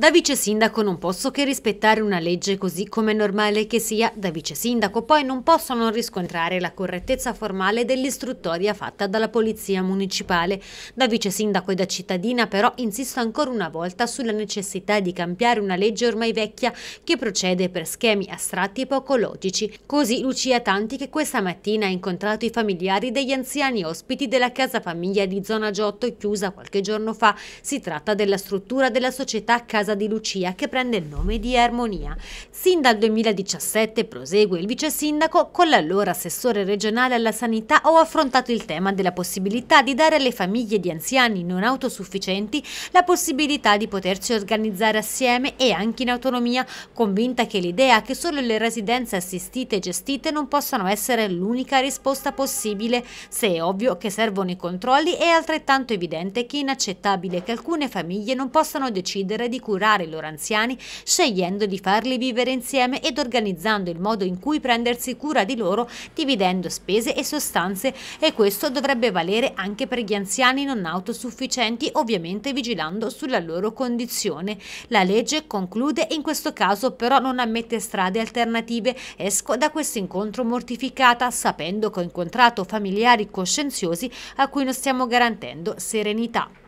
Da vice sindaco non posso che rispettare una legge così come è normale che sia da vice sindaco, poi non posso non riscontrare la correttezza formale dell'istruttoria fatta dalla Polizia Municipale. Da vice sindaco e da cittadina però insisto ancora una volta sulla necessità di cambiare una legge ormai vecchia che procede per schemi astratti e poco logici. Così Lucia Tanti che questa mattina ha incontrato i familiari degli anziani ospiti della casa famiglia di zona Giotto chiusa qualche giorno fa. Si tratta della struttura della società Casa casa di Lucia che prende il nome di Armonia. Sin dal 2017, prosegue il vice sindaco, con l'allora assessore regionale alla sanità ho affrontato il tema della possibilità di dare alle famiglie di anziani non autosufficienti la possibilità di potersi organizzare assieme e anche in autonomia, convinta che l'idea che solo le residenze assistite e gestite non possano essere l'unica risposta possibile, se è ovvio che servono i controlli è altrettanto evidente che è inaccettabile che alcune famiglie non possano decidere di curare curare i loro anziani, scegliendo di farli vivere insieme ed organizzando il modo in cui prendersi cura di loro, dividendo spese e sostanze e questo dovrebbe valere anche per gli anziani non autosufficienti, ovviamente vigilando sulla loro condizione. La legge conclude in questo caso però non ammette strade alternative. Esco da questo incontro mortificata sapendo che ho incontrato familiari coscienziosi a cui non stiamo garantendo serenità.